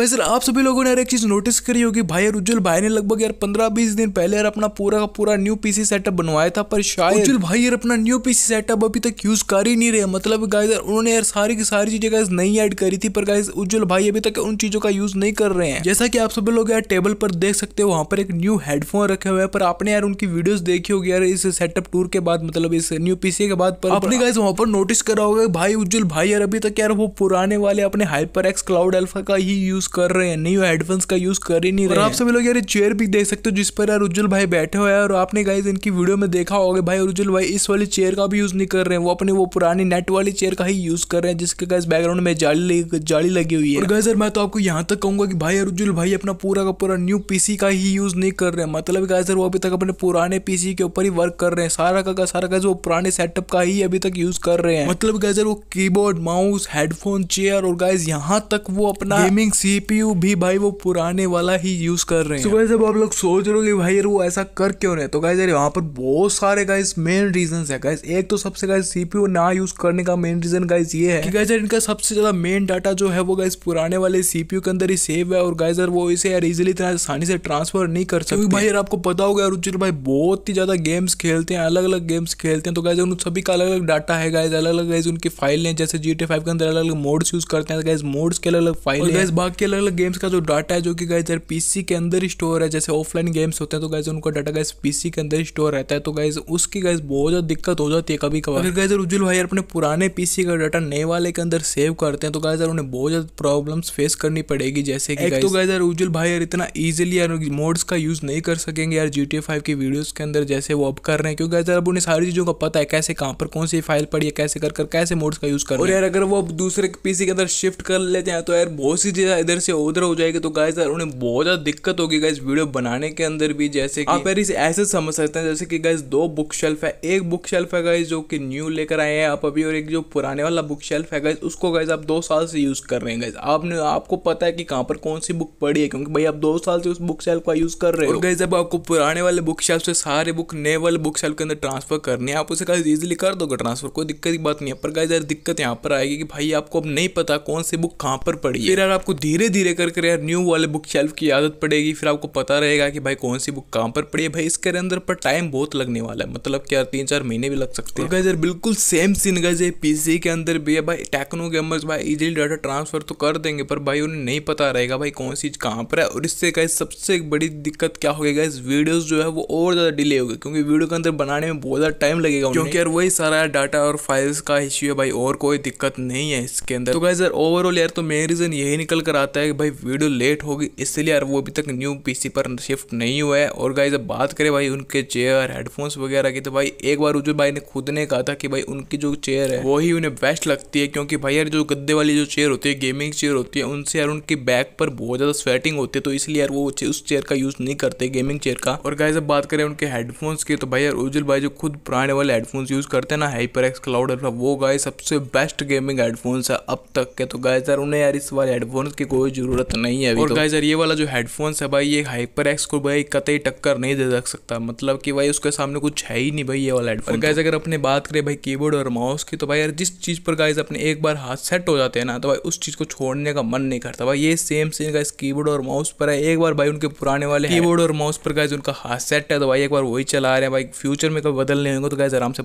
वैसे तो आप सभी लोगों ने यार एक चीज़ नोटिस करी होगी भाई यार उज्जवल भाई ने लगभग यार पंद्रह बीस दिन पहले यार अपना पूरा का पूरा न्यू पीसी सेटअप बनवाया था पर शायद उज्जवल भाई यार अपना न्यू पीसी सेटअप अभी तक यूज़ कर ही नहीं रहे मतलब गाइस यार उन्होंने यार सारी की सारी चीज़ें गाइस नहीं ऐड करी थी पर गाइस उज्जवल भाई अभी तक उन चीज़ों का यूज़ नहीं कर रहे हैं जैसा की आप सभी लोग यार टेबल पर देख सकते हो वहाँ पर एक न्यू हेडफोन रखे हुए हैं पर आपने यार उनकी वीडियोज देखी होगी यार इस सेटअप टूर के बाद मतलब इस न्यू पीसी के बाद पर आपने गाइस वहाँ पर नोटिस करा होगा भाई उज्जवल भाई यार अभी तक यार वो पुराने वाले अपने हाइपर एक्स क्लाउड एल्फा का ही यूज़ यूज कर रहे हैं नहीं वो हेडफोन्स का यूज कर ही नहीं रहे आप सभी लोग यार चेयर भी देख सकते हो जिस पर यार उज्जवल भाई बैठे हुए हैं और आपने गाइज इनकी वीडियो में देखा होगा भाई उज्जवल भाई इस वाली चेयर का भी यूज नहीं कर रहे हैं वो अपने वो पुरानी नेट वाली चेयर का ही यूज कर रहे हैं जिसके गाइज बैकग्राउंड में जाली जाली लगी हुई है और गाइजर मैं तो आपको यहाँ तक कहूंगा कि भाई यार उज्जवल भाई अपना पूरा का पूरा न्यू पीसी का ही यूज नहीं कर रहे हैं मतलब गाइजर वो अभी तक अपने पुराने पीसी के ऊपर ही वर्क कर रहे हैं सारा का सारा गाइज वो पुराने सेटअप का ही अभी तक यूज कर रहे हैं मतलब गाइजर वो कीबोर्ड माउस हेडफोन चेयर और गाइज यहाँ तक वो अपना गेमिंग सी सीपीयू भी भाई वो पुराने वाला ही यूज कर रहे हैं सुबह जब आप लोग सोच रहे हो कि भाई यार वो ऐसा कर क्यों रहे तो गाइस यार यहाँ पर बहुत सारे गाइस मेन रीजन है गाइस एक तो सबसे गाइस सीपीयू ना यूज करने का मेन रीजन गाइस ये है कि यार इनका सबसे ज्यादा मेन डाटा जो है वो गाइस पुराने वाले सीपीयू के अंदर ही सेव है और गाइस यार वो इसे यार इजिली इतना आसानी से ट्रांसफर नहीं कर सकते भाई यार आपको पता होगा यार भाई बहुत ही ज्यादा गेम्स खेलते हैं अलग अलग गेम्स खेलते हैं तो गाइस उन सभी का अलग अलग डाटा है गाइज अलग अलग गाइज उनकी फाइल है जैसे जी के अंदर अलग अलग मोड्स यूज करते हैं गाइस तो मोड्स के अलग अलग फाइल है बाकी के अलग अलग गेम्स का जो डाटा है जो कि गाइज यार पीसी के अंदर स्टोर है जैसे ऑफलाइन गेम्स होते हैं तो गाइज उनका डाटा गाइज पीसी के अंदर स्टोर रहता है तो गाइज उसकी गाइज बहुत ज़्यादा दिक्कत हो जाती है कभी कभी अगर गाइजर उज्जवल भाई अपने पुराने पीसी का डाटा नए वाले के अंदर सेव करते हैं तो गाइज उन्हें बहुत ज़्यादा प्रॉब्लम फेस करनी पड़ेगी जैसे कि तो गाइज यार उज्जवल भाई यार इतना ईजिली यार मोड्स का यूज़ नहीं कर सकेंगे यार जी टी फाइव की वीडियोज़ के अंदर जैसे वो अब कर रहे हैं क्योंकि गाइज यार अब उन्हें सारी चीज़ों का पता है कैसे कहाँ पर कौन सी फाइल पड़ी है कैसे कर कैसे मोड्स का यूज़ कर और यार अगर वो दूसरे पीसी के अंदर शिफ्ट कर लेते हैं तो यार बहुत सी चीज़ें इधर इधर से उधर हो जाएगी तो गाइज यार उन्हें बहुत ज़्यादा दिक्कत होगी गाइज वीडियो बनाने के अंदर भी जैसे कि आप यार इसे ऐसे समझ सकते हैं जैसे कि गाइज दो बुक शेल्फ है एक बुक शेल्फ है गाइज जो कि न्यू लेकर आए हैं आप अभी और एक जो पुराने वाला बुक शेल्फ है गाइज उसको गाइज आप दो साल से यूज़ कर रहे हैं गाइज आपने आपको पता है कि कहाँ पर कौन सी बुक पड़ी है क्योंकि भाई आप दो साल से उस बुक शेल्फ का यूज़ कर रहे हो गाइज अब आपको पुराने वाले बुक शेल्फ से सारे बुक नए वाले बुक शेल्फ के अंदर ट्रांसफर करने है आप उसे गाइज इजिली कर दोगे ट्रांसफर कोई दिक्कत की बात नहीं है पर गाइज यार दिक्कत यहाँ पर आएगी कि भाई आपको अब नहीं पता कौन सी बुक कहाँ पर पड़ी है फिर यार आपको धीरे धीरे धीरे कर कर यार न्यू वाले बुक शेल्फ की आदत पड़ेगी फिर आपको पता रहेगा कि भाई कौन सी बुक कहाँ पर पड़ी है भाई इसके अंदर पर टाइम बहुत लगने वाला है मतलब कि यार तीन चार महीने भी लग सकते हैं यार बिल्कुल सेम सीन गजे पीसी के अंदर भी है भाई टेक्नो गेमर्स भाई इजिली डाटा ट्रांसफर तो कर देंगे पर भाई उन्हें नहीं पता रहेगा भाई कौन सी कहाँ पर है और इससे गाइज सबसे बड़ी दिक्कत क्या हो होगी गाइज वीडियोस जो है वो और ज़्यादा डिले होगी क्योंकि वीडियो के अंदर बनाने में बहुत ज़्यादा टाइम लगेगा क्योंकि यार वही सारा डाटा और फाइल्स का इश्यू है भाई और कोई दिक्कत नहीं है इसके अंदर तो गाइज यार ओवरऑल यार तो मेन रीज़न यही निकल कर आता आता है कि भाई वीडियो लेट होगी इसलिए यार वो अभी तक न्यू पीसी पर शिफ्ट नहीं हुआ है और गाइज अब बात करें भाई उनके चेयर हेडफोन्स वगैरह की तो भाई एक बार उज्जवल भाई ने खुद ने कहा था कि भाई उनकी जो चेयर है वही उन्हें बेस्ट लगती है क्योंकि भाई यार जो गद्दे वाली जो चेयर होती है गेमिंग चेयर होती है उनसे यार उनकी बैक पर बहुत ज़्यादा स्वेटिंग होती है तो इसलिए यार वो उस चेयर का यूज़ नहीं करते गेमिंग चेयर का और गाइज अब बात करें उनके हेडफोन्स की तो भाई यार उजुल भाई जो खुद पुराने वाले हेडफोन्स यूज़ करते हैं ना हाइपर एक्स क्लाउड वो गाय सबसे बेस्ट गेमिंग हेडफोन्स है अब तक के तो गाय सर उन्हें यार इस वाले हेडफोन्स की कोई ज़रूरत नहीं है अभी और तो। गाइजर ये वाला जो हेडफोन्स है भाई ये हाइपर एक्स को भाई कतई टक्कर नहीं दे रख सकता मतलब कि भाई उसके सामने कुछ है ही नहीं भाई ये वाला हेडफोन गाइज अगर अपने बात करें भाई कीबोर्ड और माउस की तो भाई यार जिस चीज़ पर गाइज अपने एक बार हाथ सेट हो जाते हैं ना तो भाई उस चीज़ को छोड़ने का मन नहीं करता भाई ये सेम सीन गाइज कीबोर्ड और माउस पर है एक बार भाई उनके पुराने वाले कीबोर्ड और माउस पर गाइज उनका हाथ सेट है तो भाई एक बार वही चला रहे हैं भाई फ्यूचर में कभी बदलने होंगे तो गाइज आराम से